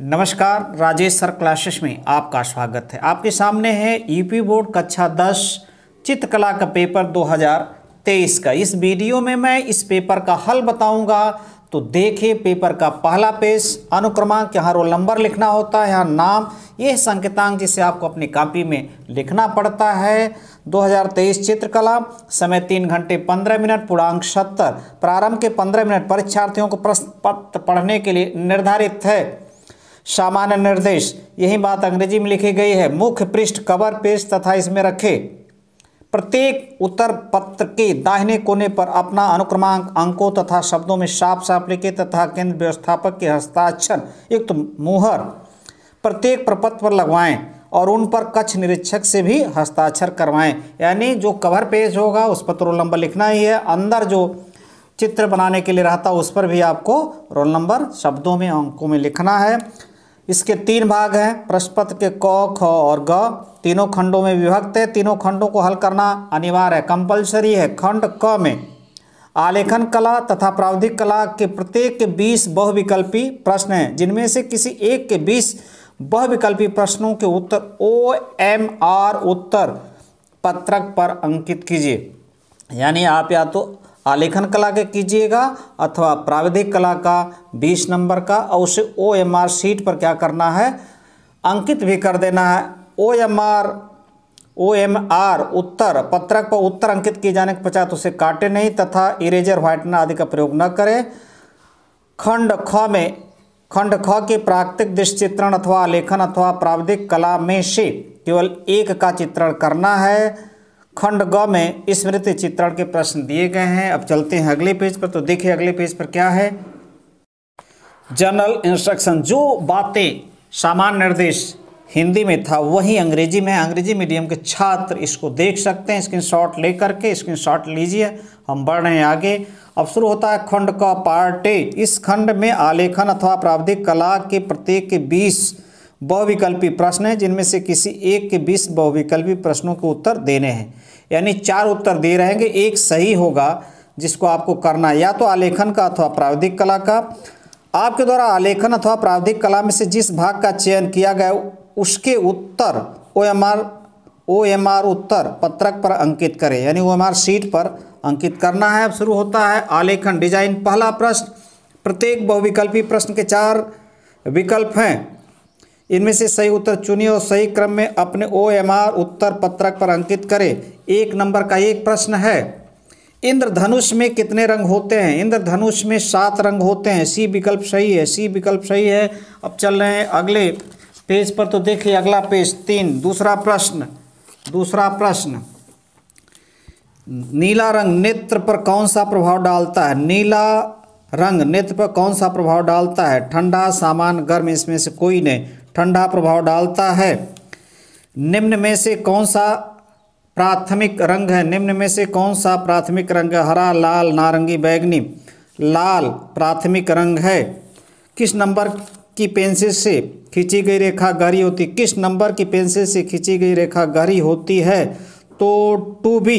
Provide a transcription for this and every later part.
नमस्कार Rajesh sir classes में आपका स्वागत है आपके सामने है यूपी बोर्ड कक्षा 10 चित्रकला का पेपर 2023 का इस वीडियो में मैं इस पेपर का हल बताऊंगा तो देखें पेपर का पहला पेज अनुक्रमांक यहाँ रोल नंबर लिखना होता है यहाँ नाम यह संकेतांक जिसे आपको अपनी कॉपी में लिखना पड़ता है 2023 चित्रकला समय तीन घंटे पंद्रह मिनट पूर्णांक सत्तर प्रारंभ के पंद्रह मिनट परीक्षार्थियों को प्रश्न पत्र पढ़ने के लिए निर्धारित है सामान्य निर्देश यही बात अंग्रेजी में लिखी गई है मुख्य पृष्ठ कवर पेज तथा इसमें रखे प्रत्येक उत्तर पत्र के दाहिने कोने पर अपना अनुक्रमांक अंकों तथा शब्दों में साफ साफ लिखे तथा केंद्र व्यवस्थापक के हस्ताक्षर युक्त मुहर प्रत्येक प्रपत्र पर लगवाएं और उन पर कच्छ निरीक्षक से भी हस्ताक्षर करवाएं यानी जो कवर पेज होगा उस पर तो रोल नंबर लिखना ही है अंदर जो चित्र बनाने के लिए रहता उस पर भी आपको रोल नंबर शब्दों में अंकों में लिखना है इसके तीन भाग हैं प्रश्नपत्र के क ख और ग तीनों खंडों में विभक्त है तीनों खंडों को हल करना अनिवार्य है कंपलसरी है खंड क में आलेखन कला तथा प्रावधिक कला के प्रत्येक के बीस बहुविकल्पी प्रश्न हैं जिनमें से किसी एक के बीस बहुविकल्पी प्रश्नों के उत्तर ओ एम आर उत्तर पत्रक पर अंकित कीजिए यानी आप या तो आलेखन कला के कीजिएगा अथवा प्राविधिक कला का 20 नंबर का और उसे ओ एम आर सीट पर क्या करना है अंकित भी कर देना है O M R O M R उत्तर पत्रक पर उत्तर अंकित किए जाने के पश्चात उसे काटे नहीं तथा इरेजर व्हाइटनर आदि का प्रयोग न करें खंड ख में खंड ख के प्राकृतिक दृश्य अथवा लेखन अथवा प्राविधिक कला में से केवल एक का चित्रण करना है खंड ग में स्मृति चित्रण के प्रश्न दिए गए हैं अब चलते हैं अगले पेज पर तो देखिए अगले पेज पर क्या है जनरल इंस्ट्रक्शन जो बातें सामान्य निर्देश हिंदी में था वही अंग्रेजी में अंग्रेजी मीडियम के छात्र इसको देख सकते हैं स्क्रीन शॉट ले करके स्क्रीन शॉट लीजिए हम बढ़ रहे हैं आगे अब शुरू होता है खंड का पार्ट ए इस खंड में आलेखन अथवा प्रावधिक कला के प्रत्येक के बीस बहुविकल्पी प्रश्न हैं जिनमें से किसी एक के बीस बहुविकल्पी प्रश्नों के उत्तर देने हैं यानी चार उत्तर दे रहेंगे एक सही होगा जिसको आपको करना या तो आलेखन का अथवा प्राविधिक कला का आपके द्वारा आलेखन अथवा प्राविधिक कला में से जिस भाग का चयन किया गया उसके उत्तर O M R O M R उत्तर पत्रक पर अंकित करें यानी ओ एम आर सीट पर अंकित करना है अब शुरू होता है आलेखन डिजाइन पहला प्रश्न प्रत्येक बहुविकल्पी प्रश्न के चार विकल्प हैं इनमें से सही उत्तर चुनिए और सही क्रम में अपने ओ एम आर उत्तर पत्रक पर अंकित करें एक नंबर का एक प्रश्न है इंद्रधनुष में कितने रंग होते हैं इंद्रधनुष में सात रंग होते हैं सी विकल्प सही है सी विकल्प सही है अब चल रहे हैं अगले पेज पर तो देखिए अगला पेज तीन दूसरा प्रश्न दूसरा प्रश्न नीला रंग नेत्र पर कौन सा प्रभाव डालता है नीला रंग नेत्र पर कौन सा प्रभाव डालता है ठंडा सामान गर्म इसमें से कोई नहीं ठंडा प्रभाव डालता है निम्न में से कौन सा प्राथमिक रंग है निम्न में से कौन सा प्राथमिक रंग है हरा लाल नारंगी बैगनी लाल प्राथमिक रंग है किस नंबर की पेंसिल से खींची गई रेखा गहरी होती किस नंबर की पेंसिल से खींची गई रेखा गहरी होती है तो टू बी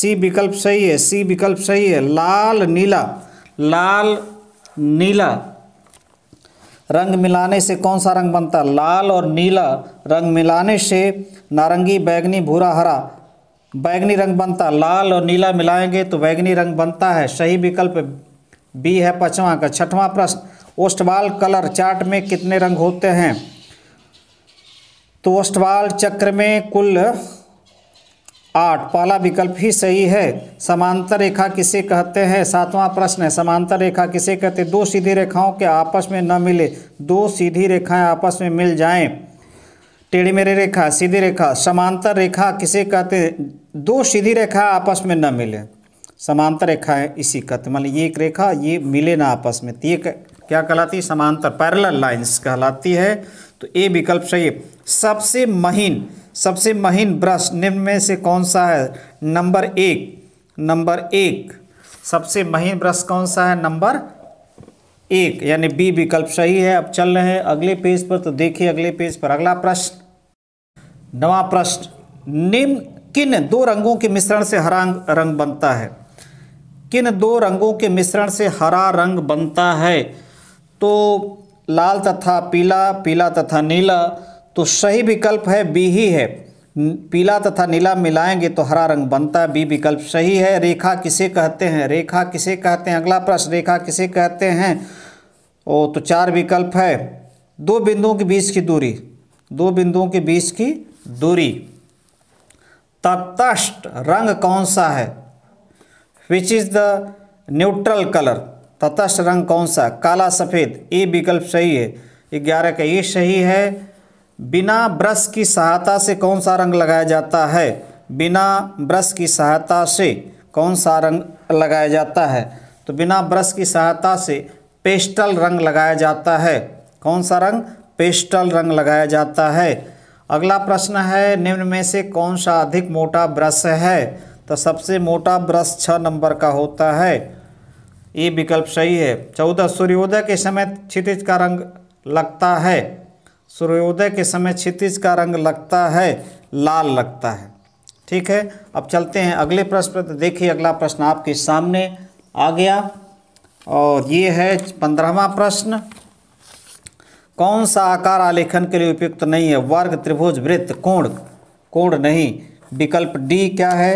सी विकल्प सही है सी विकल्प सही है लाल नीला लाल नीला रंग मिलाने से कौन सा रंग बनता है लाल और नीला रंग मिलाने से नारंगी बैगनी भूरा हरा बैगनी रंग बनता लाल और नीला मिलाएंगे तो बैगनी रंग बनता है सही विकल्प बी है पचवा का छठवां प्रश्न ओस्टवाल कलर चार्ट में कितने रंग होते हैं तो ओस्टवाल चक्र में कुल आठ पहला विकल्प ही सही है समांतर रेखा किसे कहते हैं सातवां प्रश्न है समांतर रेखा किसे कहते हैं दो सीधी रेखाओं के आपस में न मिले दो सीधी रेखाएं आपस में मिल जाएं टेढ़ी मेरी रेखा सीधी रेखा समांतर रेखा किसे कहते हैं दो सीधी रेखा आपस में न मिले समांतर रेखाएं इसी कहते तो मान ली ये एक रेखा ये मिले ना आपस में तो ये क्या कहलाती है समांतर पैरेलल लाइंस कहलाती है तो ए विकल्प सही है सबसे महीन सबसे महीन ब्रश निम्न में से कौन सा है नंबर एक नंबर एक सबसे महीन ब्रश कौन सा है नंबर एक यानी बी विकल्प सही है अब चल रहे हैं अगले पेज पर तो देखिए अगले पेज पर अगला प्रश्न नवा प्रश्न निम्न किन दो रंगों के मिश्रण से हरा रंग बनता है किन दो रंगों के मिश्रण से हरा रंग बनता है तो लाल तथा पीला पीला तथा नीला तो सही विकल्प है बी ही है पीला तथा नीला मिलाएंगे तो हरा रंग बनता है बी विकल्प सही है रेखा किसे कहते हैं रेखा किसे कहते हैं अगला प्रश्न रेखा किसे कहते हैं ओ तो चार विकल्प है दो बिंदुओं के बीच की दूरी दो बिंदुओं के बीच की दूरी तटस्थ रंग कौन सा है which is the neutral colour तटस्थ रंग कौन सा काला सफ़ेद ए विकल्प सही है ग्यारह का ये सही है बिना ब्रश की सहायता से कौन सा रंग लगाया जाता है बिना ब्रश की सहायता से कौन सा रंग लगाया जाता है तो बिना ब्रश की सहायता से पेस्टल रंग लगाया जाता है कौन सा रंग पेस्टल रंग लगाया जाता है अगला प्रश्न है निम्न में से कौन सा अधिक मोटा ब्रश है तो सबसे मोटा ब्रश छः नंबर का होता है ये विकल्प सही है चौदह सूर्योदय के समय क्षितिज का रंग लगता है सूर्योदय के समय क्षितिज का रंग लगता है लाल लगता है ठीक है अब चलते हैं अगले प्रश्न पर देखिए अगला प्रश्न आपके सामने आ गया और ये है पंद्रहवा प्रश्न कौन सा आकार आलेखन के लिए उपयुक्त नहीं है वर्ग त्रिभुज वृत्त कोण कोण नहीं विकल्प डी क्या है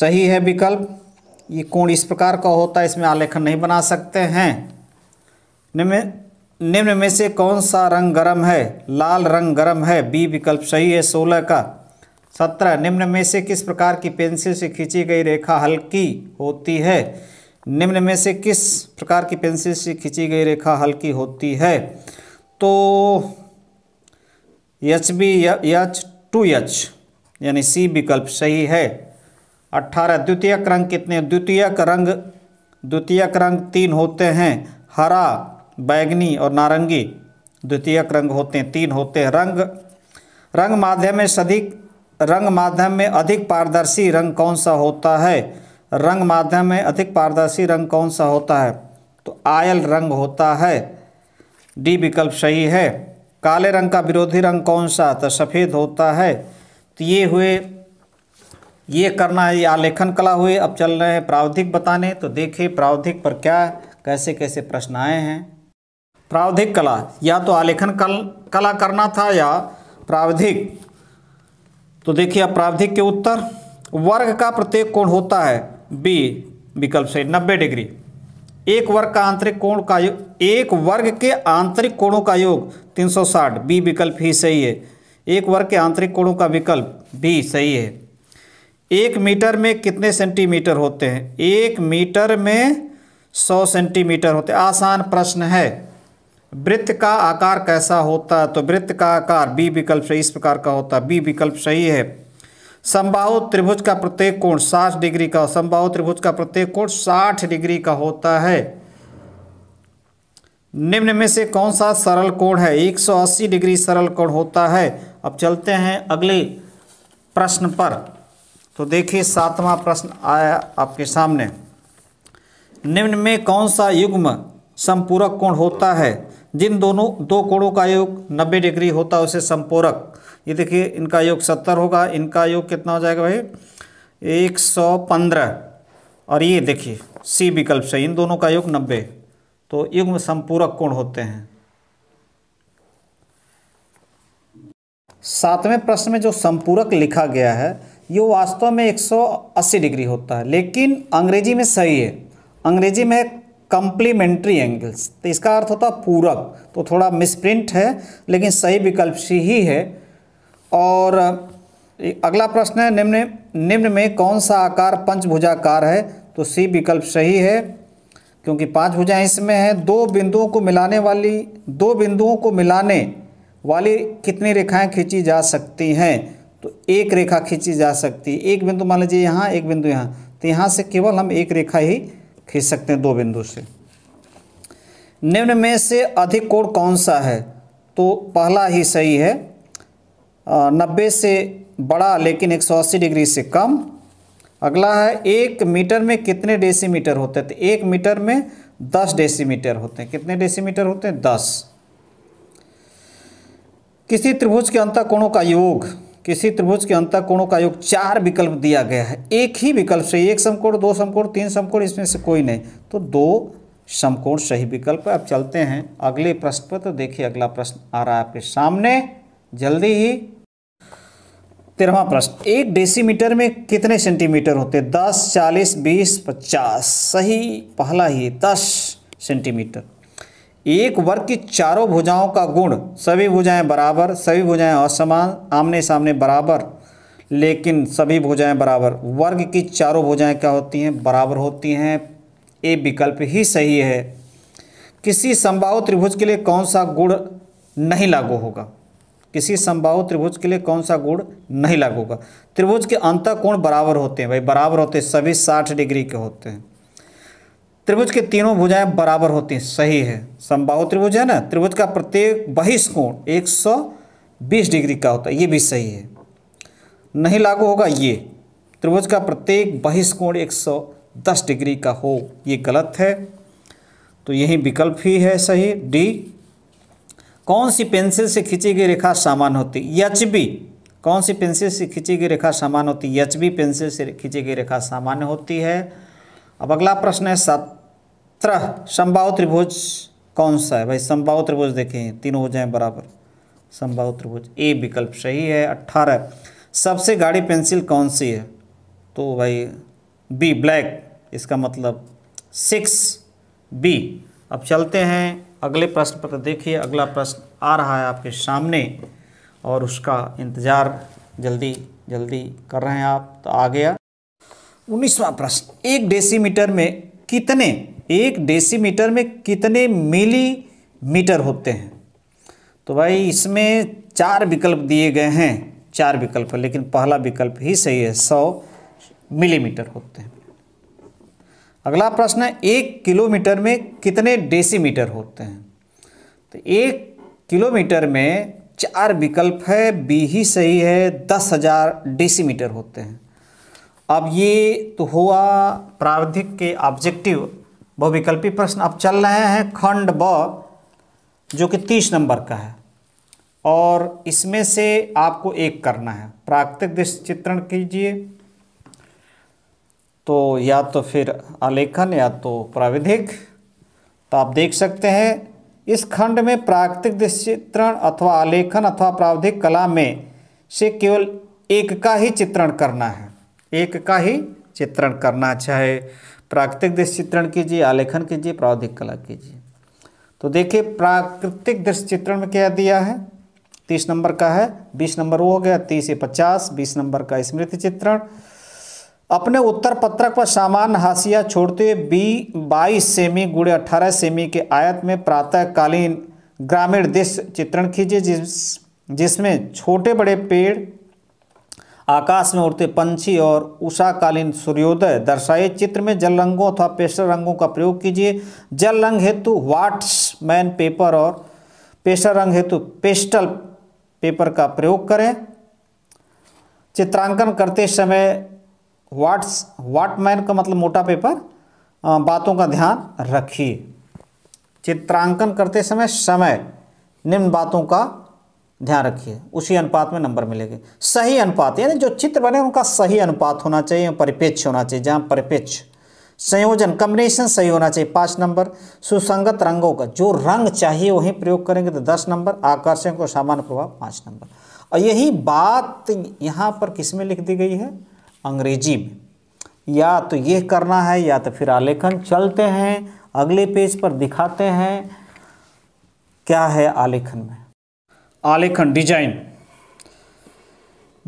सही है विकल्प ये कोण इस प्रकार का होता है इसमें आलेखन नहीं बना सकते हैं निम्न निम्न में से कौन सा रंग गर्म है लाल रंग गर्म है बी विकल्प सही है सोलह का सत्रह निम्न में से किस प्रकार की पेंसिल से खींची गई रेखा हल्की होती है निम्न में से किस प्रकार की पेंसिल से खींची गई रेखा हल्की होती है तो H B H two H यानी सी विकल्प सही है अट्ठारह द्वितीयक रंग कितने द्वितीयक रंग द्वितीयक रंग तीन होते हैं हरा बैगनी और नारंगी द्वितीयक रंग होते हैं तीन होते हैं रंग रंग माध्यम में सधिक रंग माध्यम में अधिक पारदर्शी रंग कौन सा होता है रंग माध्यम में अधिक पारदर्शी रंग कौन सा होता है तो आयल रंग होता है डी विकल्प सही है काले रंग का विरोधी रंग कौन सा तो सफ़ेद होता है तो ये हुए ये करना है ये आलेखन कला हुई अब चल रहे हैं प्रावधिक बताने तो देखिए प्रावधिक पर क्या कैसे कैसे प्रश्न आए हैं प्रावधिक कला या तो आलेखन कल कला करना था या प्रावधिक तो देखिए अब प्रावधिक के उत्तर वर्ग का प्रत्येक कोण होता है बी विकल्प से नब्बे डिग्री एक वर्ग का आंतरिक कोण का योग एक वर्ग के आंतरिक कोणों का योग 360 बी विकल्प ही सही है एक वर्ग के आंतरिक कोणों का विकल्प भी सही है एक मीटर में कितने सेंटीमीटर होते हैं एक मीटर में सौ सेंटीमीटर होते आसान प्रश्न है वृत्त का आकार कैसा होता है तो वृत्त का आकार बी विकल्प सही इस प्रकार का होता है बी विकल्प सही है संभाव त्रिभुज का प्रत्येक कोण 60 डिग्री का संभाव त्रिभुज का प्रत्येक कोण 60 डिग्री का होता है निम्न में से कौन सा सरल कोण है 180 डिग्री सरल कोण होता है अब चलते हैं अगले प्रश्न पर तो देखिए सातवां प्रश्न आया आपके सामने निम्न में कौन सा युग्म संपूरक कोण होता है जिन दोनों दो कोणों का योग 90 डिग्री होता है उसे संपूरक ये देखिए इनका योग 70 होगा इनका योग कितना हो जाएगा भाई 115 और ये देखिए सी विकल्प से इन दोनों का योग 90 तो युग्म संपूरक कोण होते हैं सातवें प्रश्न में जो संपूरक लिखा गया है ये वास्तव में 180 डिग्री होता है लेकिन अंग्रेजी में सही है अंग्रेजी में कंप्लीमेंट्री एंगल्स तो इसका अर्थ होता है पूरक तो थोड़ा मिसप्रिंट है लेकिन सही विकल्प सी ही है और अगला प्रश्न है निम्न निम्न में कौन सा आकार पंचभुजाकार है तो सी विकल्प सही है क्योंकि पांच भुजाएं इसमें हैं दो बिंदुओं को मिलाने वाली दो बिंदुओं को मिलाने वाली कितनी रेखाएं खींची जा सकती हैं तो एक रेखा खींची जा सकती है एक बिंदु मान लीजिए यहाँ एक बिंदु यहाँ तो यहाँ से केवल हम एक रेखा ही खींच सकते हैं दो बिंदु से निम्न में से अधिक कोण कौन सा है तो पहला ही सही है नब्बे से बड़ा लेकिन एक सौ अस्सी डिग्री से कम अगला है एक मीटर में कितने डेसीमीटर होते हैं तो एक मीटर में दस डेसीमीटर होते हैं कितने डेसीमीटर होते हैं दस किसी त्रिभुज के अंतर कोणों का योग किसी त्रिभुज के अंतर कोणों का योग चार विकल्प दिया गया है एक ही विकल्प से एक समकोण दो समकोण तीन समकोण इसमें से कोई नहीं तो दो समकोण सही विकल्प अब चलते हैं अगले प्रश्न पर तो देखिए अगला प्रश्न आ रहा है आपके सामने जल्दी ही तेरहवा प्रश्न एक डेसीमीटर में कितने सेंटीमीटर होते दस चालीस बीस पचास सही पहला ही दस सेंटीमीटर एक वर्ग की चारों भुजाओं का गुण सभी भुजाएं बराबर सभी भुजाएं असमान आमने सामने बराबर लेकिन सभी भुजाएं बराबर वर्ग की चारों भुजाएं क्या होती हैं बराबर होती हैं ए विकल्प ही सही है किसी संभाव त्रिभुज के लिए कौन सा गुण नहीं लागू होगा किसी संभाव त्रिभुज के लिए कौन सा गुण नहीं लागू होगा त्रिभुज के अंत कोण बराबर होते हैं भाई बराबर होते हैं सभी साठ डिग्री के होते हैं त्रिभुज के तीनों भुजाएं बराबर होती हैं सही है समबाहु त्रिभुज है ना त्रिभुज का प्रत्येक बहिष्कोण 120 डिग्री का होता है ये भी सही है नहीं लागू होगा ये त्रिभुज का प्रत्येक बहिष्कोण 110 डिग्री का हो ये गलत है तो यही विकल्प ही है सही डी कौन सी पेंसिल से खींची गई रेखा सामान्य होती एच बी कौन सी पेंसिल से खींची गई रेखा सामान्य होती एच बी पेंसिल से खींची गई रेखा सामान्य होती है अब अगला प्रश्न है सत्रह संभाव त्रिभुज कौन सा है भाई संभाव त्रिभुज देखें तीन हो जाए बराबर संभाव त्रिभुज ए विकल्प सही है अट्ठारह सबसे गाढ़ी पेंसिल कौन सी है तो भाई बी ब्लैक इसका मतलब सिक्स बी अब चलते हैं अगले प्रश्न पर देखिए अगला प्रश्न आ रहा है आपके सामने और उसका इंतज़ार जल्दी जल्दी कर रहे हैं आप तो आ गया उन्नीसवा प्रश्न एक डेसीमीटर में कितने एक डेसीमीटर में कितने मिली मीटर होते हैं तो भाई इसमें चार विकल्प दिए गए हैं चार विकल्प है लेकिन पहला विकल्प ही सही है सौ मिलीमीटर होते हैं अगला प्रश्न है एक किलोमीटर में कितने डेसीमीटर होते हैं तो एक किलोमीटर में चार विकल्प है बी ही सही है दस हज़ार डेसीमीटर होते हैं अब ये तो हुआ प्रावधिक के ऑब्जेक्टिव बहुविकल्पी प्रश्न अब चल रहे हैं खंड ब जो कि तीस नंबर का है और इसमें से आपको एक करना है प्राकृतिक दृश्य चित्रण कीजिए तो या तो फिर आलेखन या तो प्राविधिक तो आप देख सकते हैं इस खंड में प्राकृतिक दृश्य चित्रण अथवा आलेखन अथवा प्राविधिक कला में से केवल एक का ही चित्रण करना है एक का ही चित्रण करना चाहे प्राकृतिक दृश्य चित्रण कीजिए आलेखन कीजिए प्रावधिक कला कीजिए तो देखिए प्राकृतिक दृश्य चित्रण में क्या दिया है तीस नंबर का है बीस नंबर वो हो गया तीस या पचास बीस नंबर का स्मृति चित्रण अपने उत्तर पत्रक पर सामान्य हाशिया छोड़ते हुए बी बाईस सेमी गुड़े अठारह सेमी के आयत में प्रातःकालीन ग्रामीण दृश्य चित्रण कीजिए जिस जिसमें छोटे बड़े पेड़ आकाश में उड़ते पंछी और उषाकालीन सूर्योदय दर्शाए चित्र में जल रंगों अथवा पेशर रंगों का प्रयोग कीजिए जल रंग हेतु वाट्स मैन पेपर और पेस्टर रंग हेतु पेस्टल पेपर का प्रयोग करें चित्रांकन करते समय वाट्स वाटमैन का मतलब मोटा पेपर बातों का ध्यान रखिए चित्रांकन करते समय समय निम्न बातों का ध्यान रखिए उसी अनुपात में नंबर मिलेंगे सही अनुपात यानी जो चित्र बने उनका सही अनुपात होना चाहिए परिपेक्ष होना चाहिए जहाँ परिपेक्ष संयोजन कम्बिनेशन सही होना चाहिए पाँच नंबर सुसंगत रंगों का जो रंग चाहिए वही प्रयोग करेंगे तो दस नंबर आकर्षण को सामान्य प्रभाव पाँच नंबर और यही बात यहाँ पर किस में लिख दी गई है अंग्रेजी में या तो ये करना है या तो फिर आलेखन चलते हैं अगले पेज पर दिखाते हैं क्या है आलेखन में आलेखन डिजाइन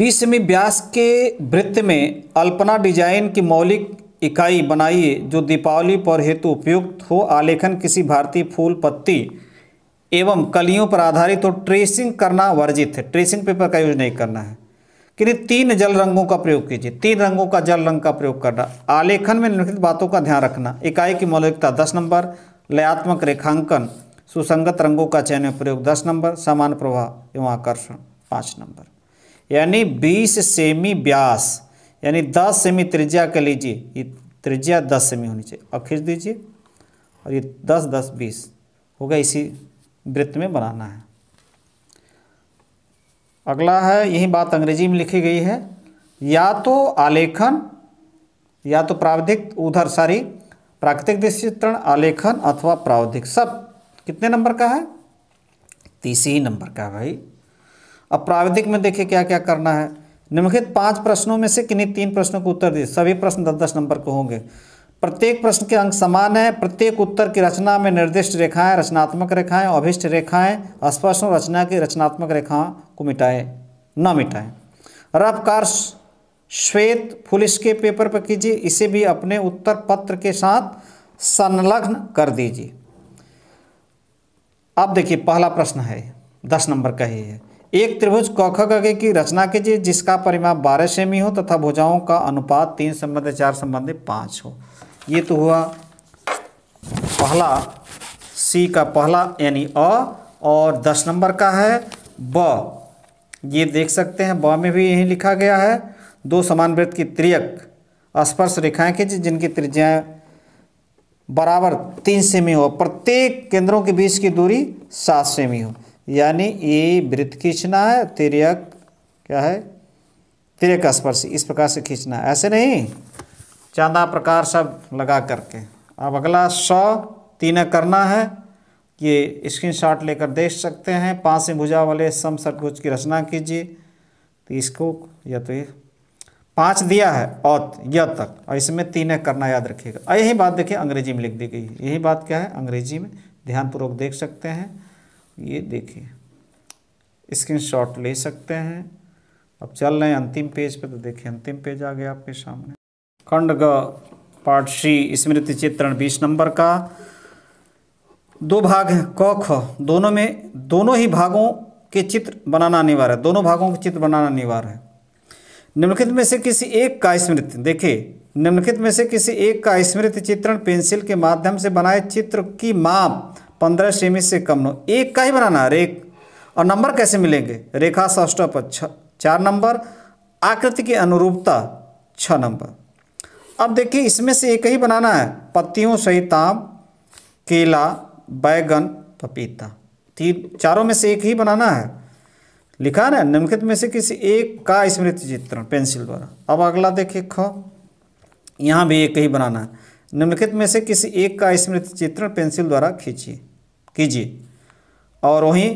बीसवीं सेमी व्यास के वृत्त में अल्पना डिजाइन की मौलिक इकाई बनाइए जो दीपावली पर हेतु उपयुक्त हो आलेखन किसी भारतीय फूल पत्ती एवं कलियों पर आधारित हो ट्रेसिंग करना वर्जित है ट्रेसिंग पेपर का यूज नहीं करना है कि तीन जल रंगों का प्रयोग कीजिए तीन रंगों का जल रंग का प्रयोग करना आलेखन में निम्नलिखित बातों का ध्यान रखना इकाई की मौलिकता दस नंबर लयात्मक रेखांकन सुसंगत रंगों का चयन प्रयोग दस नंबर समान प्रवाह एवं आकर्षण पाँच नंबर यानी बीस सेमी व्यास यानी दस सेमी त्रिज्या के लीजिए ये त्रिज्या दस सेमी होनी चाहिए और खींच दीजिए और ये दस दस बीस होगा इसी वृत्त में बनाना है अगला है यही बात अंग्रेजी में लिखी गई है या तो आलेखन या तो प्रावधिक उधर सारी प्राकृतिक दृष्टि चित्रण आलेखन अथवा प्रावधिक सब कितने नंबर का है तीस ही नंबर का भाई अब प्राविधिक में देखिए क्या क्या करना है निम्नलिखित पांच प्रश्नों में से किन्हीं तीन प्रश्नों को उत्तर दिए सभी प्रश्न दस दस नंबर के होंगे प्रत्येक प्रश्न के अंक समान है प्रत्येक उत्तर की रचना में निर्दिष्ट रेखाएं रचनात्मक रेखाएं अभिष्ट रेखाएं स्पर्श और रचना की रचनात्मक रेखाओं को मिटाएं न मिटाएं रफ कार श्वेत फुलिश के पेपर पर कीजिए इसे भी अपने उत्तर पत्र के साथ संलग्न कर दीजिए अब देखिए पहला प्रश्न है दस नंबर का ही है एक त्रिभुज कौख गगे की रचना कीजिए जिसका परिमाप बारह सेमी हो तथा भुजाओं का अनुपात तीन संबंध चार संबंध पाँच हो ये तो हुआ पहला सी का पहला यानी अ और दस नंबर का है ब ये देख सकते हैं ब में भी यही लिखा गया है दो समान वृत्त की त्रियक स्पर्श रेखाएं खींची जिनकी त्रिज्याएँ बराबर तीन सेमी हो प्रत्येक केंद्रों के बीच की दूरी सात सेमी हो यानी ये वृत्त खींचना है तिरक क्या है तिरक स्पर्श इस प्रकार से खींचना है ऐसे नहीं चांदा प्रकार सब लगा करके अब अगला सौ तीन करना है ये स्क्रीन शॉट लेकर देख सकते हैं पाँच से भुजा वाले सम षटभुज की रचना कीजिए तो इसको या तो ये पाँच दिया है औत य तक और इसमें तीन है करना याद रखिएगा यही बात देखिए अंग्रेजी में लिख दी गई है यही बात क्या है अंग्रेजी में ध्यानपूर्वक देख सकते हैं ये देखिए स्क्रीनशॉट ले सकते हैं अब चल रहे हैं अंतिम पेज पे तो देखिए अंतिम पेज आ गया आपके सामने खंड ग पार्ट श्री स्मृति चित्रण बीस नंबर का दो भाग है क ख दोनों में दोनों ही भागों के चित्र बनाना अनिवार्य है दोनों भागों के चित्र बनाना अनिवार्य है निम्नलिखित में से किसी एक का स्मृति देखिए निम्नलिखित में से किसी एक का स्मृति चित्रण पेंसिल के माध्यम से बनाए चित्र की माप पंद्रह सेमी से कम नो एक का ही बनाना है रेख और नंबर कैसे मिलेंगे रेखा सौष्ट पर छ चार नंबर आकृति की अनुरूपता छः नंबर अब देखिए इसमें से एक ही बनाना है पत्तियों सहित आम केला बैगन पपीता तीन चारों में से एक ही बनाना है लिखा ना निम्नलिखित में से किसी एक का स्मृति चित्रण पेंसिल द्वारा अब अगला देखिए ख यहाँ भी एक ही बनाना है निम्नलिखित में से किसी एक का स्मृति चित्रण पेंसिल द्वारा खींचिए कीजिए और वहीं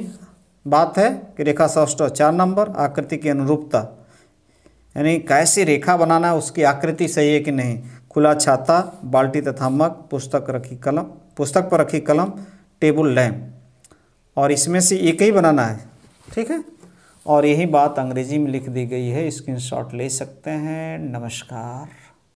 बात है कि रेखा सौष्ट चार नंबर आकृति की अनुरूपता यानी कैसे रेखा बनाना है उसकी आकृति सही है कि नहीं खुला छाता बाल्टी तथा मग पुस्तक रखी कलम पुस्तक पर रखी कलम टेबल लैम्प और इसमें से एक ही बनाना है ठीक है और यही बात अंग्रेजी में लिख दी गई है स्क्रीनशॉट ले सकते हैं नमस्कार